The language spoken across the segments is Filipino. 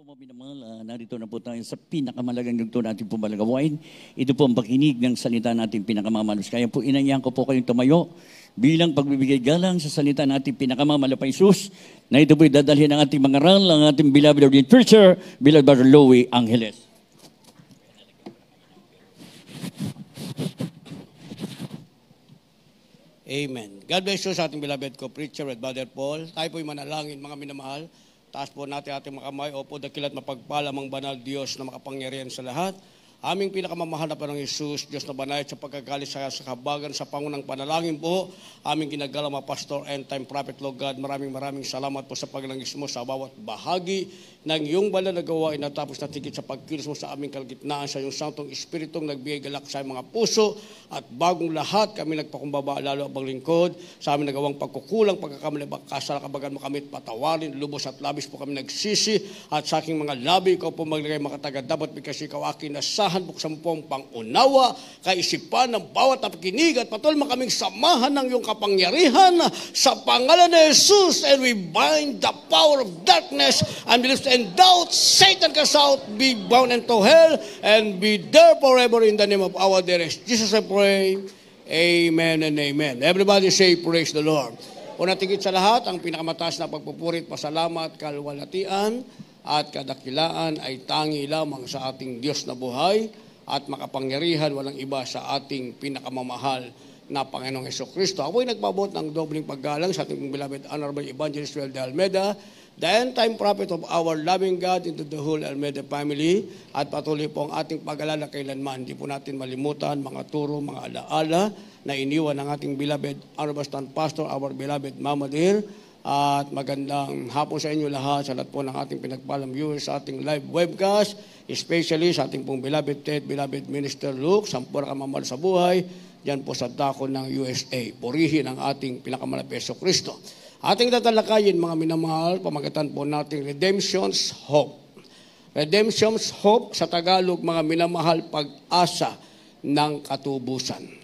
po mga minamahal, uh, narito na po tayo sa pinakamalagang lugto natin po malagawain. Ito po ang pakinig ng salita natin pinakamamalos. Kaya po inanyayan ko po kayong tumayo bilang pagbibigay galang sa salita natin pinakamalapay sus na ito po'y dadalhin ng ating mga aral, ang ating beloved ordained preacher, beloved Brother Louie Angeles. Amen. God bless you sa ating beloved ko, preacher at Brother Paul. Tayo po'y manalangin, mga minamahal. Taas po natin ating makamay. Opo, dakilat mapagpalamang banal Diyos na makapangyarihan sa lahat. Aming pinakamamahal na Panginoong Isus, Diyos na banayad sa pagkagalit sa, sa kabagan sa pangunang panalangin po, aming ginagalaw Pastor and Time Prophet Lord God, maraming maraming salamat po sa paglangis mo sa bawat bahagi ng iyong banal na gawain natapos tapos na tigit sa pagkilos mo sa aming kalgitnaan sa iyong Santong Espiritong nagbigay galak sa mga puso at bagong lahat kami nagpakumbaba lalo abang lingkod sa aming nagawang pagkukulang pagkakamali kasala kabagan mo kami patawarin lubos at labis po kami nagsisi at sa aking mga labi ko po maglagay makatagad dapat because ikaw akin na samahan buksan po ang pangunawa, kaisipan ng bawat napakinig at patuloy makaming samahan ng iyong kapangyarihan sa pangalan ni Jesus and we bind the power of darkness, and unbelief and doubt, Satan cast out, be bound into hell and be there forever in the name of our dearest Jesus I pray. Amen and amen. Everybody say praise the Lord. Una tigit sa lahat, ang pinakamataas na pagpupurit, pasalamat, kalwalatian, at kadakilaan ay tangi lamang sa ating Diyos na buhay at makapangyarihan walang iba sa ating pinakamamahal na Panginoong Yeso Kristo. Ako ay nagbabot ng dobling paggalang sa ating beloved Honorable Evangelist Joel de Almeda, the end-time prophet of our loving God into the whole Almeida family. At patuloy po ang ating pag-alala kailanman. Hindi po natin malimutan mga turo, mga alaala na iniwan ng ating beloved Honorable Stan Pastor, our beloved Mama Dear, at magandang hapon sa inyo lahat, sa lahat po ng ating pinagpalang viewers sa ating live webcast, especially sa ating pong beloved Ted, beloved Minister Luke, sampura kamamahal sa buhay, dyan po sa dako ng USA. Purihin ang ating pinakamalapes Kristo. Ating tatalakayin mga minamahal, pamagatan po nating Redemption's Hope. Redemption's Hope sa Tagalog mga minamahal, pag-asa ng katubusan.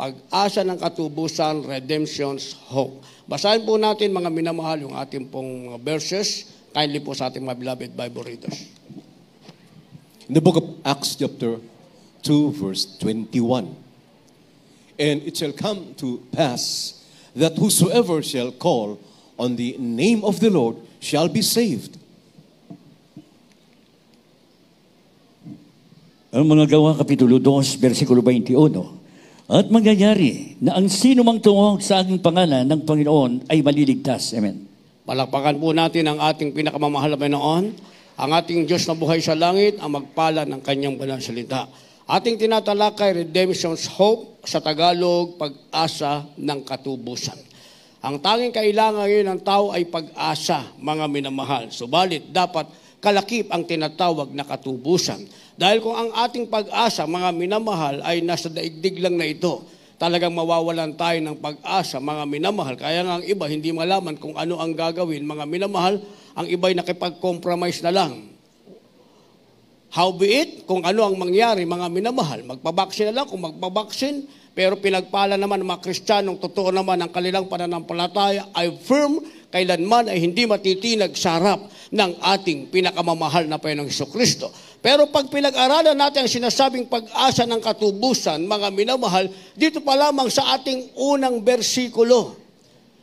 Pag-asa ng katubusan, Redemption's Hope Basahin po natin mga minamahal yung ating pong uh, verses. Kindly po sa ating mga beloved Bible readers. In the book of Acts chapter 2 verse 21. And it shall come to pass that whosoever shall call on the name of the Lord shall be saved. Ang mga gawa, Kapitulo 2, versikulo 21. At mangyayari na ang sino mang tumawag sa aking pangalan ng Panginoon ay maliligtas. Amen. Palakpakan po natin ang ating pinakamamahal na Panginoon, ang ating Diyos na buhay sa langit, ang magpala ng kanyang banal salita. Ating tinatalakay Redemption's Hope sa Tagalog, pag-asa ng katubusan. Ang tanging kailangan ngayon ng tao ay pag-asa, mga minamahal. Subalit, dapat kalakip ang tinatawag na katubusan. Dahil kung ang ating pag-asa, mga minamahal, ay nasa daigdig lang na ito, talagang mawawalan tayo ng pag-asa, mga minamahal. Kaya nga ang iba, hindi malaman kung ano ang gagawin. Mga minamahal, ang iba'y nakipag-compromise na lang. How be it? kung ano ang mangyari, mga minamahal, magpabaksin na lang kung magpabaksin, pero pinagpala naman mga Kristiyanong, totoo naman ang kanilang pananampalataya ay firm kailanman ay hindi matitinag sa harap ng ating pinakamamahal na Panginoong Kristo. Pero pag pinag-aralan natin ang sinasabing pag-asa ng katubusan, mga minamahal, dito pa lamang sa ating unang bersikulo,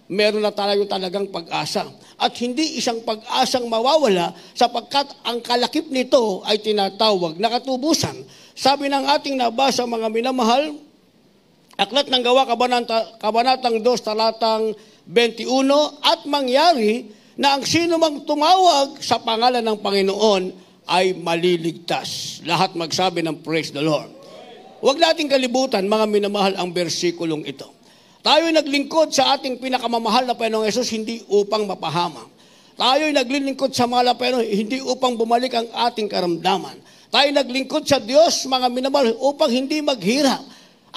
meron na tayo talagang pag-asa. At hindi isang pag-asang mawawala sapagkat ang kalakip nito ay tinatawag na katubusan. Sabi ng ating nabasa mga minamahal, Aklat ng Gawa, Kabanata, Kabanatang 2, Talatang 21, at mangyari na ang sino mang tumawag sa pangalan ng Panginoon ay maliligtas. Lahat magsabi ng praise the Lord. Huwag nating kalibutan, mga minamahal, ang bersikulong ito. Tayo'y naglingkod sa ating pinakamamahal na Panginoong Yesus hindi upang mapahama. Tayo'y naglilingkod sa mahal na Panginoon hindi upang bumalik ang ating karamdaman. Tayo'y naglingkod sa Diyos, mga minamahal, upang hindi maghirap.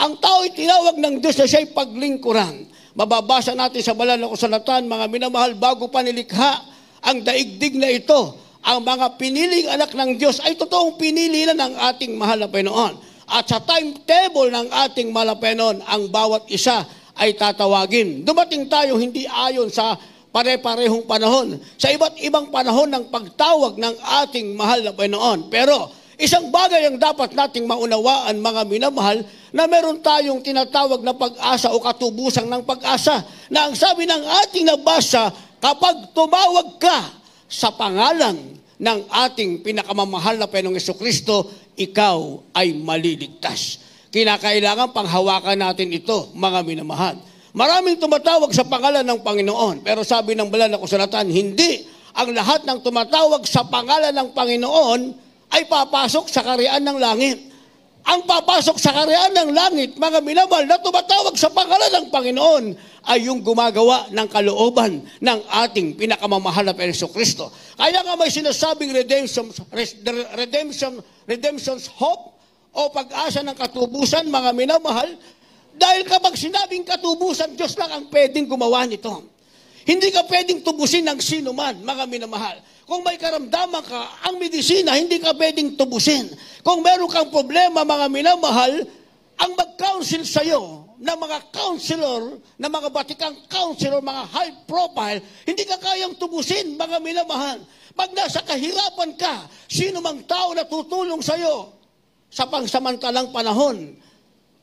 Ang tao'y tinawag ng Diyos na siya'y paglingkuran. Mababasa natin sa banal na kasulatan, mga minamahal, bago pa nilikha ang daigdig na ito, ang mga piniling anak ng Diyos ay totoong pinili na ng ating mahal na Panginoon. At sa timetable ng ating mahal na Panginoon, ang bawat isa ay tatawagin. Dumating tayo hindi ayon sa pare-parehong panahon, sa iba't ibang panahon ng pagtawag ng ating mahal na Panginoon. Pero isang bagay ang dapat nating maunawaan mga minamahal na meron tayong tinatawag na pag-asa o katubusan ng pag-asa na ang sabi ng ating nabasa, kapag tumawag ka sa pangalan ng ating pinakamamahal na Panginoong Yeso Kristo, ikaw ay maliligtas. Kinakailangan panghawakan natin ito, mga minamahal. Maraming tumatawag sa pangalan ng Panginoon, pero sabi ng Bala na Kusalatan, hindi ang lahat ng tumatawag sa pangalan ng Panginoon ay papasok sa karian ng langit. Ang papasok sa karyaan ng langit, mga minamahal na tumatawag sa pangalan ng Panginoon, ay yung gumagawa ng kalooban ng ating pinakamamahal na Panginoon Kristo. Kaya nga may sinasabing redemption, redemption, redemption's hope o pag-asa ng katubusan, mga minamahal, dahil kapag sinabing katubusan, Diyos lang ang pwedeng gumawa nito. Hindi ka pwedeng tubusin ng sino man, mga minamahal. Kung may karamdaman ka, ang medisina hindi ka pwedeng tubusin. Kung meron kang problema, mga minamahal, ang mag-counsel sa'yo ng mga counselor, ng mga batikang counselor, mga high profile, hindi ka kayang tubusin, mga minamahal. Pag nasa kahirapan ka, sino mang tao na tutulong sa'yo sa pangsamantalang panahon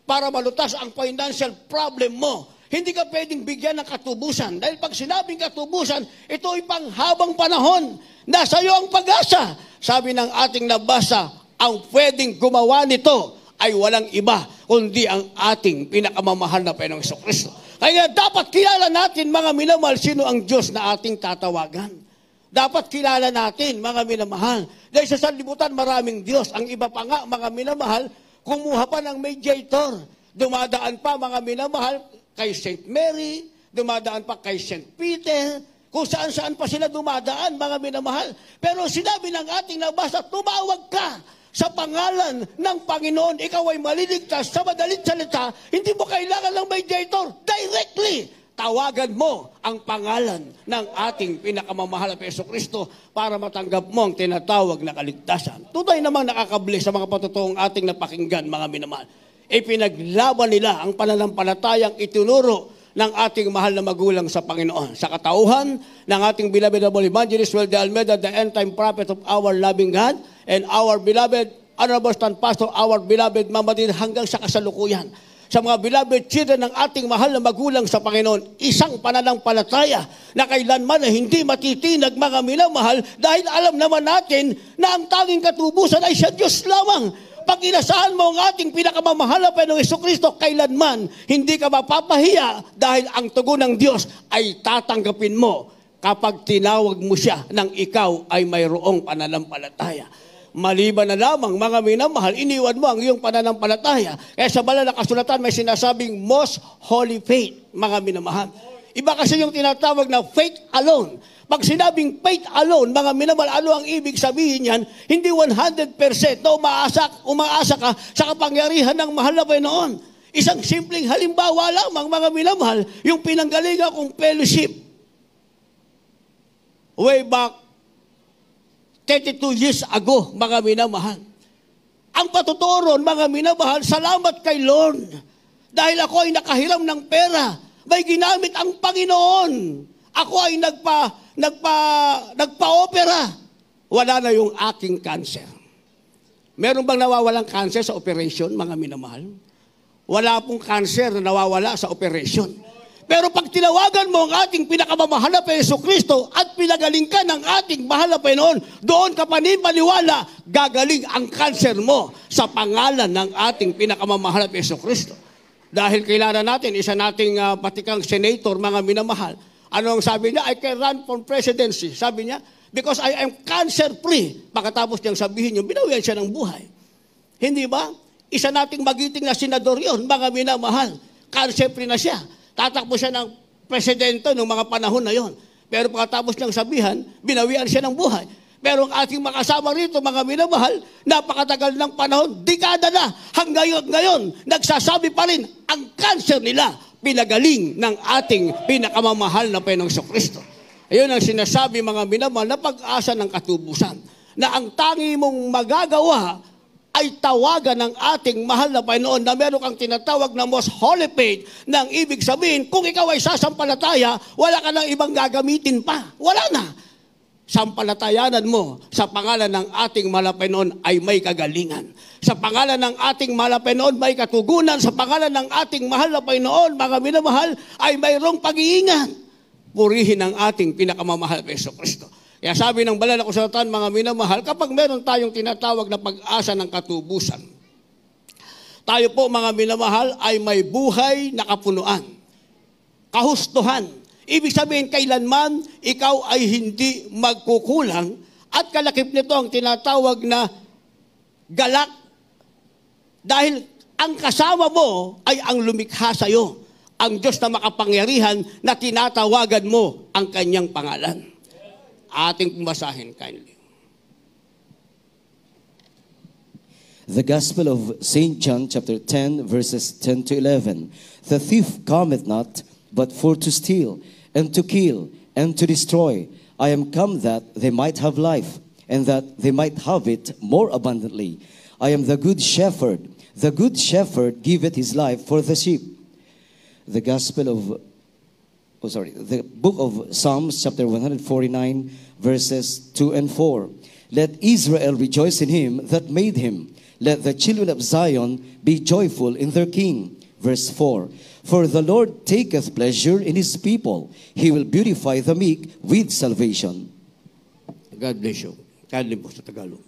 para malutas ang financial problem mo hindi ka pwedeng bigyan ng katubusan. Dahil pag sinabing katubusan, ito ay panghabang panahon. Nasa iyo ang pag-asa. Sabi ng ating nabasa, ang pwedeng gumawa nito ay walang iba, kundi ang ating pinakamamahal na Panginoong Kristo. Kaya dapat kilala natin, mga minamahal, sino ang Diyos na ating tatawagan. Dapat kilala natin, mga minamahal. Dahil sa sanlibutan, maraming Diyos. Ang iba pa nga, mga minamahal, kumuha pa ng mediator dumadaan pa mga minamahal, kay St. Mary, dumadaan pa kay St. Peter, kung saan-saan pa sila dumadaan, mga minamahal. Pero sinabi ng ating nabasa, tumawag ka sa pangalan ng Panginoon. Ikaw ay maliligtas sa madalit salita. Hindi mo kailangan ng mediator. Directly, tawagan mo ang pangalan ng ating pinakamamahal na Peso Kristo para matanggap mo ang tinatawag na kaligtasan. Tunay namang nakakabli sa mga patutong ating napakinggan, mga minamahal ipinaglaban nila ang pananampalatayang itinuro ng ating mahal na magulang sa Panginoon. Sa katauhan ng ating beloved evangelist Will de Almeda, the end time prophet of our loving God, and our beloved Honorable Stan Pastor, our beloved Mama Din, hanggang sa kasalukuyan. Sa mga beloved children ng ating mahal na magulang sa Panginoon, isang pananampalataya na kailanman na hindi matitinag mga minamahal dahil alam naman natin na ang tanging katubusan ay sa Diyos lamang pag inasaan mo ang ating pinakamamahal na Panginoong Kristo, kailanman hindi ka mapapahiya dahil ang tugon ng Diyos ay tatanggapin mo kapag tinawag mo siya ng ikaw ay mayroong pananampalataya. Maliban na lamang, mga minamahal, iniwan mo ang iyong pananampalataya. Kaya sa banal may sinasabing most holy faith, mga minamahal. Iba kasi yung tinatawag na faith alone. Pag sinabing faith alone, mga minamahal, ano ang ibig sabihin yan? Hindi 100% na umaasak, umaasa ka sa kapangyarihan ng mahal na Panginoon. Isang simpleng halimbawa lamang, mga minamahal, yung pinanggalingan kong fellowship. Way back 32 years ago, mga minamahal. Ang patuturon, mga minamahal, salamat kay Lord. Dahil ako ay nakahiram ng pera may ginamit ang Panginoon. Ako ay nagpa, nagpa, nagpa-opera. Wala na yung aking cancer. Meron bang nawawalang cancer sa operation, mga minamahal? Wala pong cancer na nawawala sa operation. Pero pag tinawagan mo ang ating pinakamamahal na Yeso Kristo at pinagaling ka ng ating mahal na Panginoon, doon ka panipaniwala, gagaling ang cancer mo sa pangalan ng ating pinakamamahal na Yeso Kristo. Dahil kilala natin, isa nating uh, ah, patikang senator, mga minamahal. Ano ang sabi niya? I can run for presidency. Sabi niya, because I am cancer-free. Pagkatapos niyang sabihin yung binawian siya ng buhay. Hindi ba? Isa nating magiting na senador yon, mga minamahal. Cancer-free na siya. Tatakbo siya ng presidente noong mga panahon na yon. Pero pagkatapos niyang sabihan, binawian siya ng buhay. Pero ang ating makasama rito, mga minamahal, napakatagal ng panahon, dekada na, hanggang ngayon, nagsasabi pa rin, ang cancer nila, pinagaling ng ating pinakamamahal na Panginoong Kristo. Ayun ang sinasabi mga minamahal na pag-asa ng katubusan na ang tangi mong magagawa ay tawagan ng ating mahal na Panginoon na meron kang tinatawag na most holy faith na ang ibig sabihin, kung ikaw ay sasampalataya, wala ka ng ibang gagamitin pa. Wala na sampalatayanan mo sa pangalan ng ating malapinon ay may kagalingan. Sa pangalan ng ating malapinon may katugunan. Sa pangalan ng ating mahal na Panginoon, mga minamahal, ay mayroong pag-iingat. Purihin ang ating pinakamamahal na Kristo. Kaya sabi ng Banal na Kusulatan, mga minamahal, kapag meron tayong tinatawag na pag-asa ng katubusan, tayo po mga minamahal ay may buhay na kapunuan, kahustuhan, Ibig sabihin, kailanman ikaw ay hindi magkukulang at kalakip nito ang tinatawag na galak dahil ang kasama mo ay ang lumikha sa iyo, ang Diyos na makapangyarihan na tinatawagan mo ang kanyang pangalan. Ating pumasahin kindly. The Gospel of St. John chapter 10 verses 10 to 11. The thief cometh not but for to steal and to kill and to destroy. I am come that they might have life and that they might have it more abundantly. I am the good shepherd. The good shepherd giveth his life for the sheep. The gospel of, oh, sorry, the book of Psalms, chapter 149, verses 2 and 4. Let Israel rejoice in him that made him. Let the children of Zion be joyful in their king. Verse 4. For the Lord taketh pleasure in His people. He will beautify the meek with salvation. God bless you. Kindly po sa Tagalog.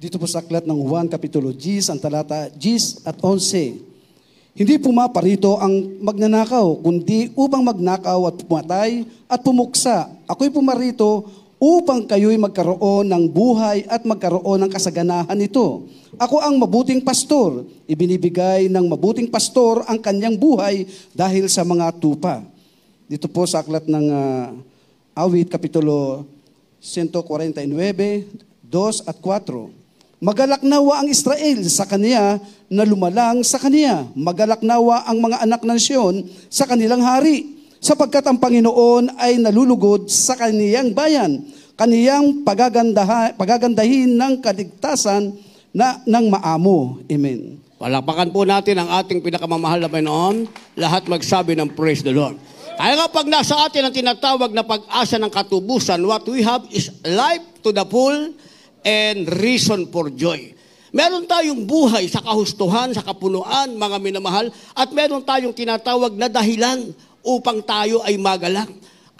Dito po sa aklat ng Juan, Kapitulo 10, ang talata 10 at 11. Hindi pumaparito ang magnanakaw, kundi upang magnakaw at pumatay at pumuksa. Ako'y pumarito upang kayo'y magkaroon ng buhay at magkaroon ng kasaganahan nito. Ako ang mabuting pastor. Ibinibigay ng mabuting pastor ang kanyang buhay dahil sa mga tupa. Dito po sa aklat ng uh, awit, kapitulo 149, 2 at 4. Magalak nawa ang Israel sa kaniya na lumalang sa kaniya. Magalak nawa ang mga anak ng Sion sa kanilang hari sapagkat ang Panginoon ay nalulugod sa kaniyang bayan, kaniyang pagagandahan, pagagandahin ng kaligtasan na, ng maamo. Amen. Palakpakan po natin ang ating pinakamamahal na Panginoon. Lahat magsabi ng praise the Lord. Kaya nga pag nasa atin ang tinatawag na pag-asa ng katubusan, what we have is life to the full and reason for joy. Meron tayong buhay sa kahustuhan, sa kapunuan, mga minamahal, at meron tayong tinatawag na dahilan upang tayo ay magalak.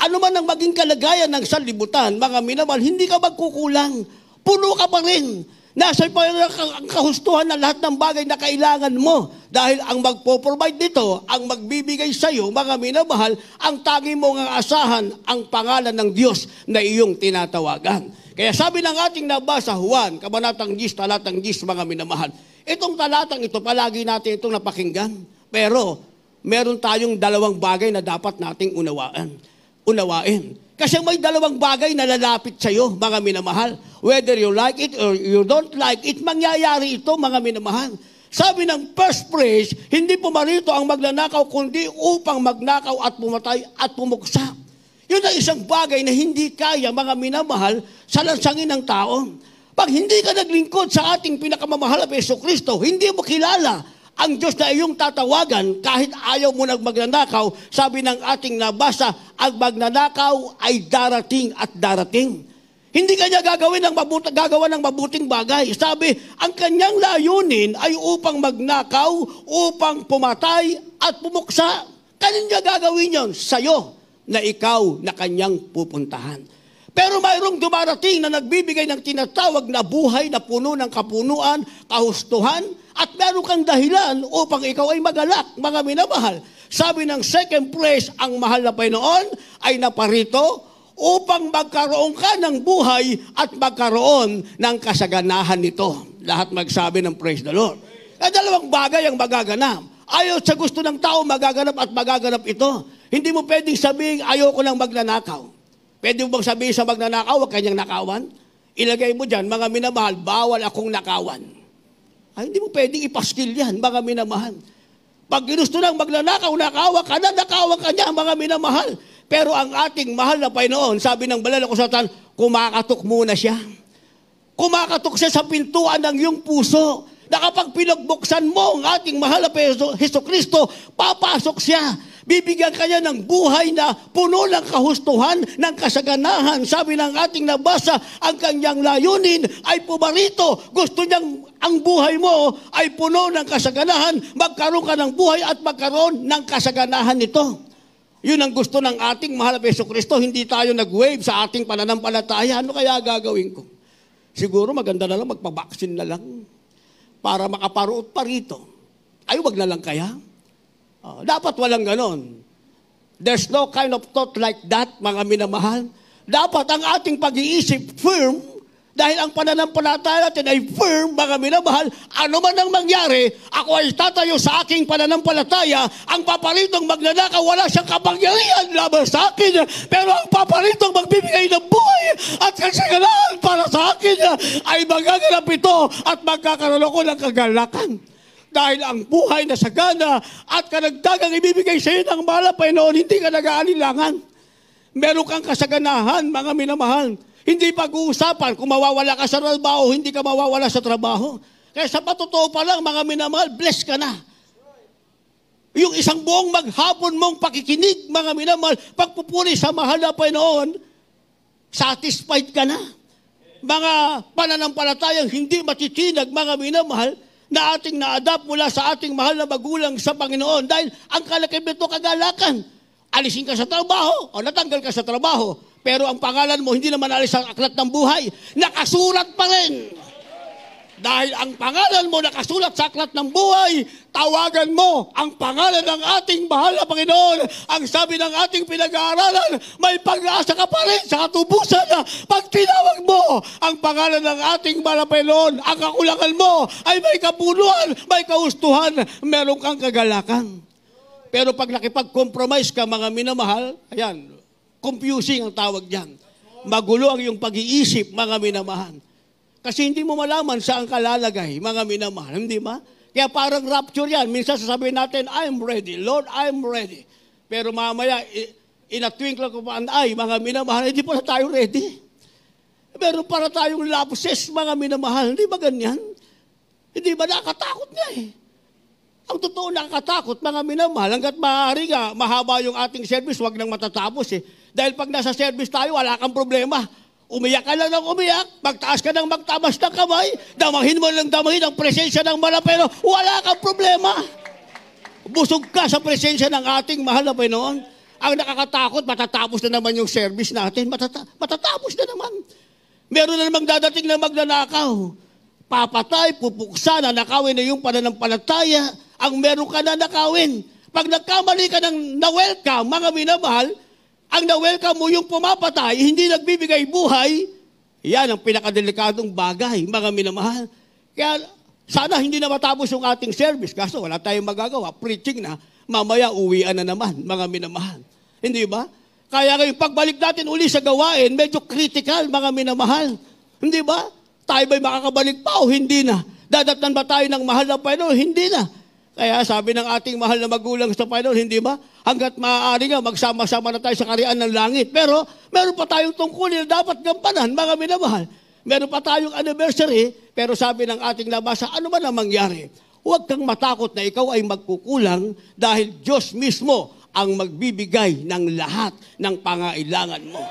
Ano man ang maging kalagayan ng salibutan, mga minamahal, hindi ka magkukulang. Puno ka pa rin. Nasa pa ang kahustuhan ng lahat ng bagay na kailangan mo. Dahil ang magpo-provide dito, ang magbibigay sa iyo, mga minamahal, ang tangi mo ang asahan, ang pangalan ng Diyos na iyong tinatawagan. Kaya sabi ng ating nabasa, Juan, Kabanatang 10, Talatang 10, mga minamahal, itong talatang ito, palagi natin itong napakinggan. Pero meron tayong dalawang bagay na dapat nating unawaan. Unawain. Kasi may dalawang bagay na lalapit sa iyo, mga minamahal. Whether you like it or you don't like it, mangyayari ito, mga minamahal. Sabi ng first phrase, hindi pumarito ang magnanakaw, kundi upang magnakaw at pumatay at pumuksa. Yun ang isang bagay na hindi kaya, mga minamahal, sa lansangin ng tao. Pag hindi ka naglingkod sa ating pinakamamahal na Kristo, hindi mo kilala ang Diyos na iyong tatawagan kahit ayaw mo nang magnanakaw, sabi ng ating nabasa, ang magnanakaw ay darating at darating. Hindi kanya gagawin ng mabuti, gagawa ng mabuting bagay. Sabi, ang kanyang layunin ay upang magnakaw, upang pumatay at pumuksa. Kanya gagawin yon iyo na ikaw na kanyang pupuntahan. Pero mayroong dumarating na nagbibigay ng tinatawag na buhay na puno ng kapunuan, kahustuhan, at meron kang dahilan upang ikaw ay magalak, mga minamahal. Sabi ng second place, ang mahal na Panginoon ay naparito upang magkaroon ka ng buhay at magkaroon ng kasaganahan nito. Lahat magsabi ng praise the Lord. At dalawang bagay ang magaganap. Ayaw sa gusto ng tao magaganap at magaganap ito. Hindi mo pwedeng sabihin, ayaw ko ng magnanakaw. Pwede mo bang sabihin sa magnanakaw, huwag kanyang nakawan? Ilagay mo dyan, mga minamahal, bawal akong nakawan. Ay, hindi mo pwedeng ipaskil yan, mga minamahal. Pag ginusto lang magnanakaw, nakawa ka na, nakawa ka niya, mga minamahal. Pero ang ating mahal na Panginoon, sabi ng balala ko sa tan, kumakatok muna siya. Kumakatok siya sa pintuan ng iyong puso na kapag pinagbuksan mo ang ating mahal na Heso Kristo, papasok siya Bibigyan kanya ng buhay na puno ng kahustuhan, ng kasaganahan. Sabi ng ating nabasa, ang kanyang layunin ay pumarito. Gusto niyang ang buhay mo ay puno ng kasaganahan. Magkaroon ka ng buhay at magkaroon ng kasaganahan nito. Yun ang gusto ng ating mahal na Peso Kristo. Hindi tayo nag-wave sa ating pananampalataya. Ano kaya gagawin ko? Siguro maganda na lang magpabaksin na lang para makaparoot pa rito. Ay, wag na lang kaya. Oh, dapat walang ganon. There's no kind of thought like that, mga minamahal. Dapat ang ating pag-iisip firm dahil ang pananampalataya natin ay firm, mga minamahal, ano man ang mangyari, ako ay tatayo sa aking pananampalataya. Ang paparitong magnanakaw, wala siyang kapangyarihan laban sa akin. Pero ang paparitong magbibigay ng buhay at kasagalaan para sa akin ay magaganap ito at magkakaroon ako ng kagalakan dahil ang buhay na sagana at karagdagang ibibigay sa iyo ng mahal Panginoon, hindi ka nag-aalilangan. Meron kang kasaganahan, mga minamahal. Hindi pag-uusapan kung mawawala ka sa trabaho, hindi ka mawawala sa trabaho. Kaya sa patotoo pa lang, mga minamahal, bless ka na. Yung isang buong maghapon mong pakikinig, mga minamahal, pagpupuri sa mahal na Panginoon, satisfied ka na. Mga pananampalatayang hindi matitinag, mga minamahal, na ating na-adapt mula sa ating mahal na magulang sa Panginoon. Dahil ang kalakib nito kagalakan. Alisin ka sa trabaho o natanggal ka sa trabaho. Pero ang pangalan mo hindi naman alis sa aklat ng buhay. Nakasurat pa rin. Dahil ang pangalan mo nakasulat sa aklat ng buhay, tawagan mo ang pangalan ng ating mahal na Panginoon. Ang sabi ng ating pinag-aaralan, may pag-asa ka pa rin sa katubusan. Pag tinawag mo ang pangalan ng ating mahal na Panginoon, ang kakulangan mo ay may kapunuan, may kaustuhan, meron kang kagalakan. Pero pag nakipag-compromise ka, mga minamahal, ayan, confusing ang tawag niyan. Magulo ang iyong pag-iisip, mga minamahal. Kasi hindi mo malaman saan ka lalagay, mga minamahal, hindi ba? Kaya parang rapture yan. Minsan sasabihin natin, I'm ready. Lord, I'm ready. Pero mamaya, in a twinkle of an eye, mga minamahal, hindi pa tayo ready. Meron para tayong lapses, mga minamahal. Hindi ba ganyan? Hindi ba nakatakot niya eh? Ang totoo nakakatakot, mga minamahal, hanggat maaari nga, mahaba yung ating service, wag nang matatapos eh. Dahil pag nasa service tayo, wala kang problema. Umiyak ka lang ng umiyak, magtaas ka ng magtamas ng kamay, damahin mo lang damahin ang presensya ng malapero, wala kang problema. Busog ka sa presensya ng ating mahal na Panginoon. Ang nakakatakot, matatapos na naman yung service natin. Matata- matatapos na naman. Meron na namang dadating na magnanakaw. Papatay, pupuksa, nanakawin na yung pananampalataya. Ang meron ka na nakawin. Pag nagkamali ka ng na-welcome, mga minamahal, ang na-welcome mo yung pumapatay, hindi nagbibigay buhay, yan ang pinakadelikadong bagay, mga minamahal. Kaya sana hindi na matapos yung ating service, kaso wala tayong magagawa, preaching na, mamaya uwian na naman, mga minamahal. Hindi ba? Kaya ngayon, pagbalik natin uli sa gawain, medyo critical, mga minamahal. Hindi ba? Tayo ba'y makakabalik pa o hindi na? Dadatan ba tayo ng mahal na Panginoon? Hindi na. Kaya sabi ng ating mahal na magulang sa Panginoon, hindi ba? Hanggat maaari nga, magsama-sama na tayo sa karian ng langit. Pero meron pa tayong tungkulin na dapat gampanan, mga minamahal. Meron pa tayong anniversary, pero sabi ng ating labasa, ano man ang mangyari? Huwag kang matakot na ikaw ay magkukulang dahil Diyos mismo ang magbibigay ng lahat ng pangailangan mo.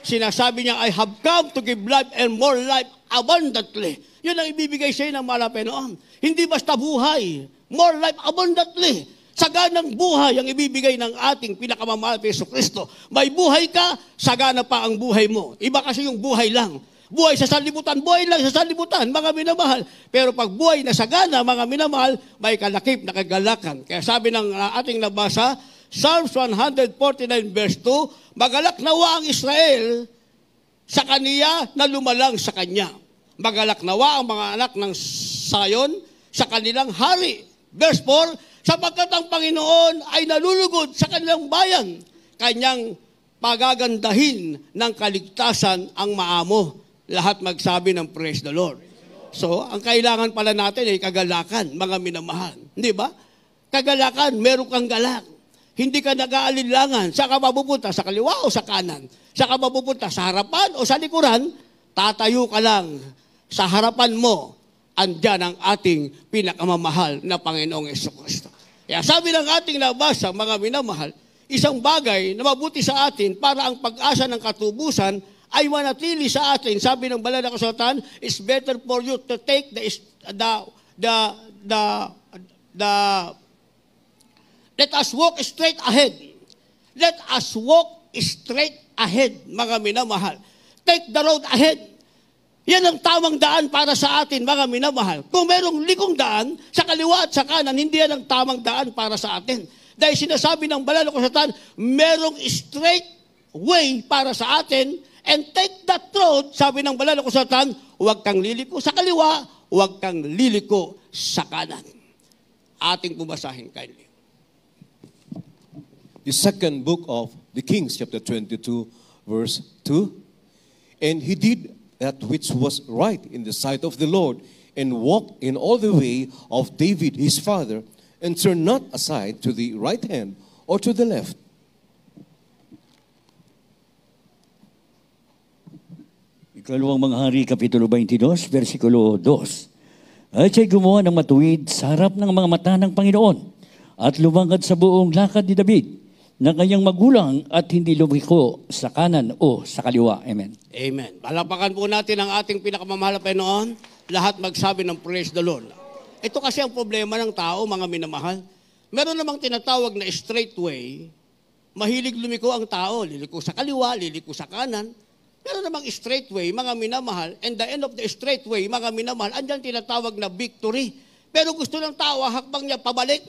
Sinasabi niya, I have come to give life and more life abundantly. Yun ang ibibigay sa iyo ng malapenoon. Hindi basta buhay more life abundantly. Saganang buhay ang ibibigay ng ating pinakamamahal kay Kristo. May buhay ka, sagana pa ang buhay mo. Iba kasi yung buhay lang. Buhay sa sanlibutan, buhay lang sa sanlibutan, mga minamahal. Pero pag buhay na sagana, mga minamahal, may kalakip na kagalakan. Kaya sabi ng ah, ating nabasa, Psalms 149 verse 2, Magalak nawa ang Israel sa kaniya na lumalang sa kanya. Magalak nawa ang mga anak ng Sion sa kanilang hari Verse 4, sapagkat ang Panginoon ay nalulugod sa kanilang bayan, kanyang pagagandahin ng kaligtasan ang maamo. Lahat magsabi ng praise the Lord. So, ang kailangan pala natin ay kagalakan, mga minamahal. Hindi ba? Kagalakan, meron kang galak. Hindi ka nag-aalinlangan. Sa ka mapupunta? Sa kaliwa o sa kanan? Sa ka mapupunta? Sa harapan o sa likuran? Tatayo ka lang sa harapan mo andyan ang ating pinakamamahal na Panginoong Kristo. Kaya sabi ng ating nabasa, mga minamahal, isang bagay na mabuti sa atin para ang pag-asa ng katubusan ay manatili sa atin. Sabi ng banal na kasulatan, it's better for you to take the, the, the, the, the, let us walk straight ahead. Let us walk straight ahead, mga minamahal. Take the road ahead yan ang tamang daan para sa atin, mga minamahal. Kung merong likong daan, sa kaliwa at sa kanan, hindi yan ang tamang daan para sa atin. Dahil sinasabi ng banal ko satan, merong straight way para sa atin, and take that road, sabi ng banal ko satan, huwag kang liliko sa kaliwa, huwag kang liliko sa kanan. Ating bumasahin kayo. The second book of the Kings, chapter 22, verse 2, And he did that which was right in the sight of the Lord, and walked in all the way of David his father, and turned not aside to the right hand or to the left. Ikalawang mga hari, Kapitulo 22, versikulo 2. At siya'y gumawa ng matuwid sa harap ng mga mata ng Panginoon at lumangad sa buong lakad ni David ng kanyang magulang at hindi lumiko sa kanan o sa kaliwa. Amen. Amen. Palapakan po natin ang ating pinakamamahal Panginoon. Lahat magsabi ng praise the Lord. Ito kasi ang problema ng tao, mga minamahal. Meron namang tinatawag na straight way. Mahilig lumiko ang tao. Liliko sa kaliwa, liliko sa kanan. Meron namang straight way, mga minamahal. And the end of the straight way, mga minamahal, andyan tinatawag na victory. Pero gusto ng tao, hakbang niya pabalik.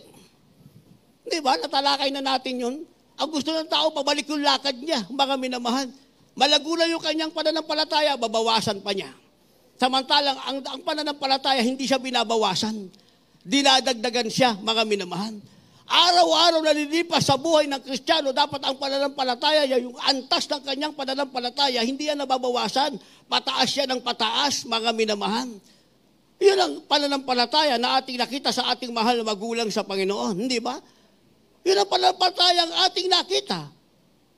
Di ba? Natalakay na natin yun. Ang gusto ng tao, pabalik yung lakad niya, mga minamahal. Malaguna yung kanyang pananampalataya, babawasan pa niya. Samantalang ang, ang pananampalataya, hindi siya binabawasan. Dinadagdagan siya, mga minamahan. Araw-araw na nalilipas sa buhay ng Kristiyano, dapat ang pananampalataya, yung antas ng kanyang pananampalataya, hindi yan nababawasan. Pataas siya ng pataas, mga minamahan. Yun ang pananampalataya na ating nakita sa ating mahal na magulang sa Panginoon, hindi ba? Pinapalabatay ang ating nakita.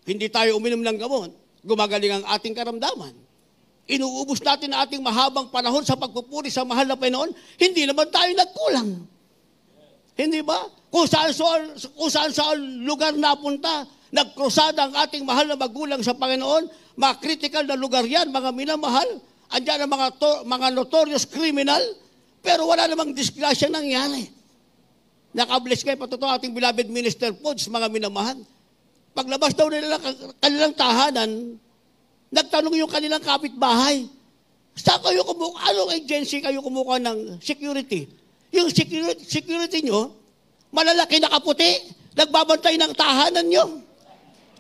Hindi tayo uminom ng gamon. Gumagaling ang ating karamdaman. Inuubos natin ang ating mahabang panahon sa pagpupuri sa mahal na Panginoon. Hindi naman tayo nagkulang. Hindi ba? Kung saan, saan, kung saan saan lugar napunta, nagkrusada ang ating mahal na magulang sa Panginoon, mga critical na lugar yan, mga minamahal, andyan ang mga, to, mga notorious criminal, pero wala namang disgrasya nangyari. Nakabless kayo, patuto ating beloved minister Pods, mga minamahan. Paglabas daw nila kanilang tahanan, nagtanong yung kanilang kapitbahay, saan kayo kumukuha, anong agency kayo kumukuha ng security? Yung security, security nyo, malalaki na kaputi, nagbabantay ng tahanan nyo.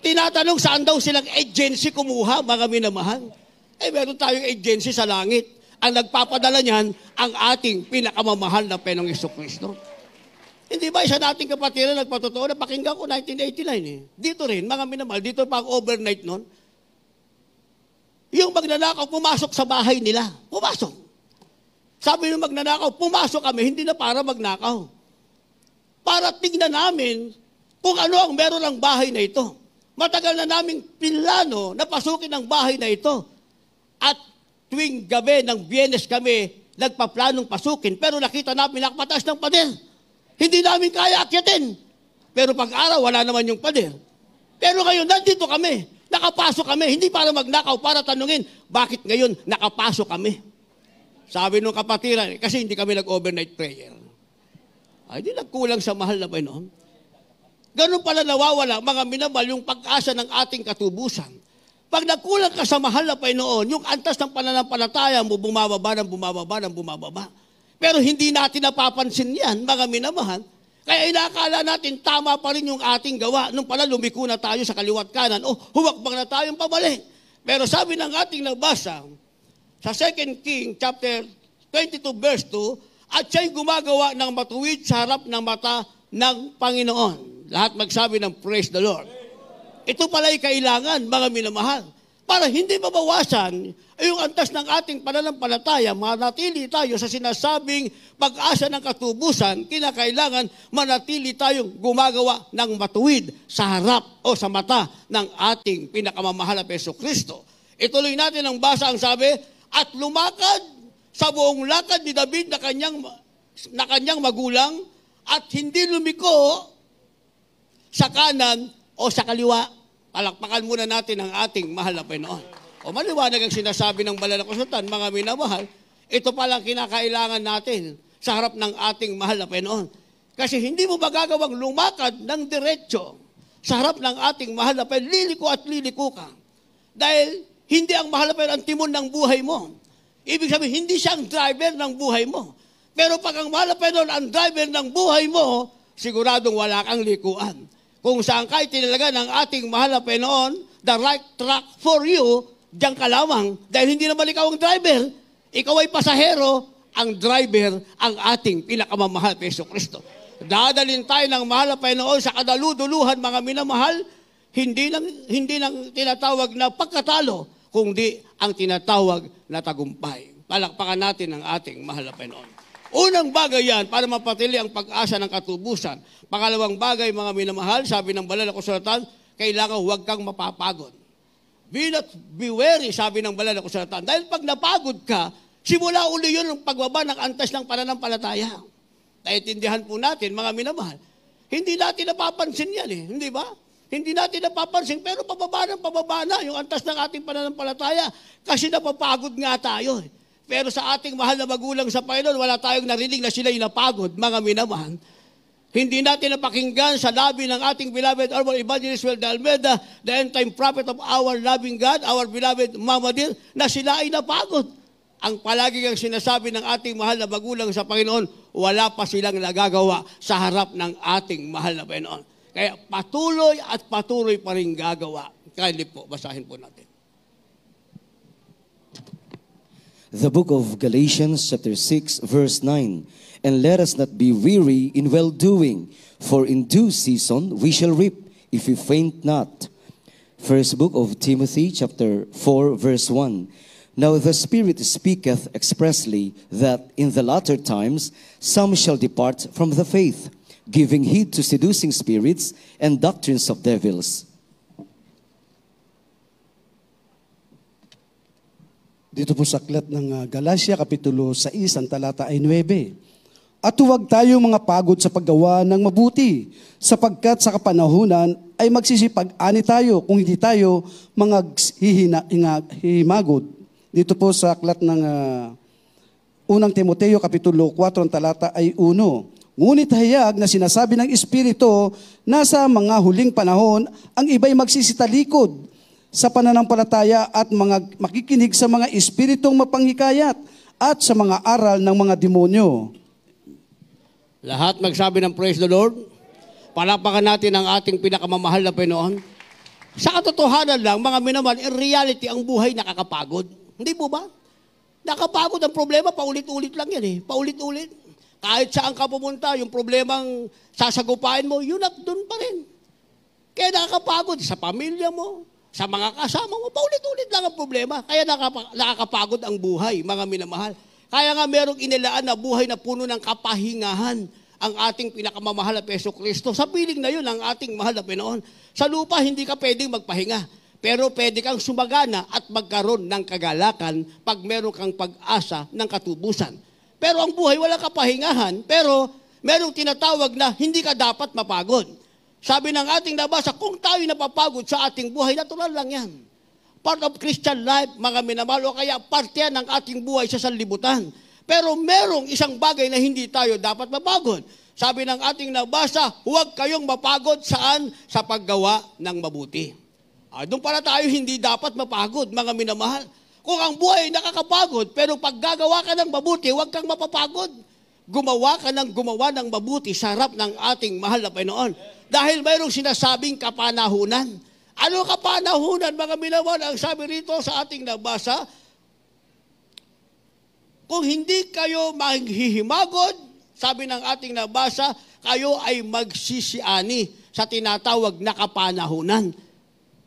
Tinatanong saan daw silang agency kumuha, mga minamahan. Eh, meron tayong agency sa langit. Ang nagpapadala niyan, ang ating pinakamamahal na penong Kristo. Hindi ba isa dating kapatid na nagpatotoo na pakinggan ko 1989 eh. Dito rin, mga minamahal, dito pa overnight noon. Yung magnanakaw, pumasok sa bahay nila. Pumasok. Sabi ng magnanakaw, pumasok kami, hindi na para magnakaw. Para tingnan namin kung ano ang meron ng bahay na ito. Matagal na naming pinlano na pasukin ang bahay na ito. At tuwing gabi ng biyernes kami, nagpaplanong pasukin, pero nakita namin nakapataas ng pader. Hindi namin kaya akyatin. Pero pag-araw, wala naman yung pader. Pero ngayon, nandito kami. Nakapasok kami. Hindi para magnakaw, para tanungin, bakit ngayon nakapasok kami? Sabi nung kapatiran, kasi hindi kami nag-overnight prayer. Ay, di nagkulang sa mahal na Panginoon. Ganun pala nawawala, mga minamahal, yung pag-asa ng ating katubusan. Pag nagkulang ka sa mahal na Panginoon, yung antas ng pananampalataya mo, bumababa ng bumababa ng bumababa. Pero hindi natin napapansin yan, mga minamahal. Kaya inakala natin tama pa rin yung ating gawa. Nung pala lumiko na tayo sa kaliwat kanan, o oh, huwakbang na tayong pabalik. Pero sabi ng ating nabasa, sa 2 King chapter 22 verse 2, at siya'y gumagawa ng matuwid sa harap ng mata ng Panginoon. Lahat magsabi ng praise the Lord. Ito pala'y kailangan, mga minamahal para hindi mabawasan yung antas ng ating pananampalataya, manatili tayo sa sinasabing pag-asa ng katubusan, kinakailangan manatili tayong gumagawa ng matuwid sa harap o sa mata ng ating pinakamamahal na Peso Kristo. Ituloy natin ang basa ang sabi, at lumakad sa buong lakad ni David na kanyang, na kanyang magulang at hindi lumiko sa kanan o sa kaliwa Palakpakan muna natin ang ating mahal na Panginoon. O maliwanag ang sinasabi ng balalakusutan, mga minamahal, ito pala ang kinakailangan natin sa harap ng ating mahal na Panginoon. Kasi hindi mo magagawang lumakad ng diretsyo sa harap ng ating mahal na Panginoon. Liliko at liliko ka. Dahil hindi ang mahal na Panginoon ang timon ng buhay mo. Ibig sabihin, hindi siya ang driver ng buhay mo. Pero pag ang mahal na Panginoon ang driver ng buhay mo, siguradong wala kang likuan kung saan ka itinalaga ng ating mahal na Panginoon, the right track for you, diyan ka lamang. Dahil hindi naman ikaw ang driver, ikaw ay pasahero, ang driver, ang ating pinakamamahal na Kristo. Dadalin tayo ng mahal na Panginoon sa kadaluduluhan, mga minamahal, hindi lang, hindi lang tinatawag na pagkatalo, kundi ang tinatawag na tagumpay. Palakpakan natin ang ating mahal na Panginoon. Unang bagay yan para mapatili ang pag-asa ng katubusan. Pangalawang bagay, mga minamahal, sabi ng banal na kusulatan, kailangan huwag kang mapapagod. Be not be weary, sabi ng banal na kusulatan. Dahil pag napagod ka, simula uli yun ang pagbaba ng antas ng pananampalataya. Naitindihan po natin, mga minamahal, hindi natin napapansin yan eh, hindi ba? Hindi natin napapansin, pero pababa na, pababa na yung antas ng ating pananampalataya kasi napapagod nga tayo eh. Pero sa ating mahal na magulang sa Panginoon, wala tayong narinig na sila'y napagod, mga minamahal. Hindi natin napakinggan sa labi ng ating beloved Ormal Evangelist Will de the end-time prophet of our loving God, our beloved Mama Dear, na sila ay napagod. Ang palagi ang sinasabi ng ating mahal na magulang sa Panginoon, wala pa silang nagagawa sa harap ng ating mahal na Panginoon. Kaya patuloy at patuloy pa rin gagawa. Kindly po, basahin po natin. The book of Galatians chapter 6 verse 9. And let us not be weary in well-doing, for in due season we shall reap if we faint not. First book of Timothy chapter 4 verse 1. Now the Spirit speaketh expressly that in the latter times some shall depart from the faith, giving heed to seducing spirits and doctrines of devils Dito po sa aklat ng ah, Galacia, Kapitulo 6, ang talata ay 9. At huwag tayo mga pagod sa paggawa ng mabuti, sapagkat sa kapanahunan ay magsisipag-ani tayo kung hindi tayo mga himagod. Dito po sa aklat ng uh, Unang Timoteo, Kapitulo 4, ang talata ay 1. Ngunit hayag na sinasabi ng Espiritu na sa mga huling panahon, ang iba'y magsisitalikod sa pananampalataya at mga makikinig sa mga espiritong mapanghikayat at sa mga aral ng mga demonyo. Lahat magsabi ng praise the Lord. Palapakan natin ang ating pinakamamahal na Pinoon. Sa katotohanan lang, mga minaman, in reality, ang buhay nakakapagod. Hindi po ba? Nakapagod ang problema, paulit-ulit lang yan eh. Paulit-ulit. Kahit saan ka pumunta, yung problemang sasagupain mo, yun at doon pa rin. Kaya nakakapagod sa pamilya mo, sa mga kasama mo, paulit-ulit lang ang problema. Kaya nakakapagod ang buhay, mga minamahal. Kaya nga merong inilaan na buhay na puno ng kapahingahan ang ating pinakamamahal na Peso Kristo. Sa piling na yun, ang ating mahal na Pinoon. Sa lupa, hindi ka pwedeng magpahinga. Pero pwede kang sumagana at magkaroon ng kagalakan pag meron kang pag-asa ng katubusan. Pero ang buhay, wala kapahingahan. Pero merong tinatawag na hindi ka dapat mapagod. Sabi ng ating nabasa, kung tayo napapagod sa ating buhay, natural lang yan. Part of Christian life, mga minamalo, kaya parte yan ng ating buhay sa sanlibutan. Pero merong isang bagay na hindi tayo dapat mapagod. Sabi ng ating nabasa, huwag kayong mapagod saan? Sa paggawa ng mabuti. Ah, doon para tayo hindi dapat mapagod, mga minamahal. Kung ang buhay ay nakakapagod, pero pag gagawa ka ng mabuti, huwag kang mapapagod. Gumawa ka ng gumawa ng mabuti sa harap ng ating mahal na Panginoon. Dahil mayroong sinasabing kapanahunan. Ano kapanahunan, mga minamahal? Ang sabi rito sa ating nabasa, kung hindi kayo maghihimagod, sabi ng ating nabasa, kayo ay magsisiani sa tinatawag na kapanahunan.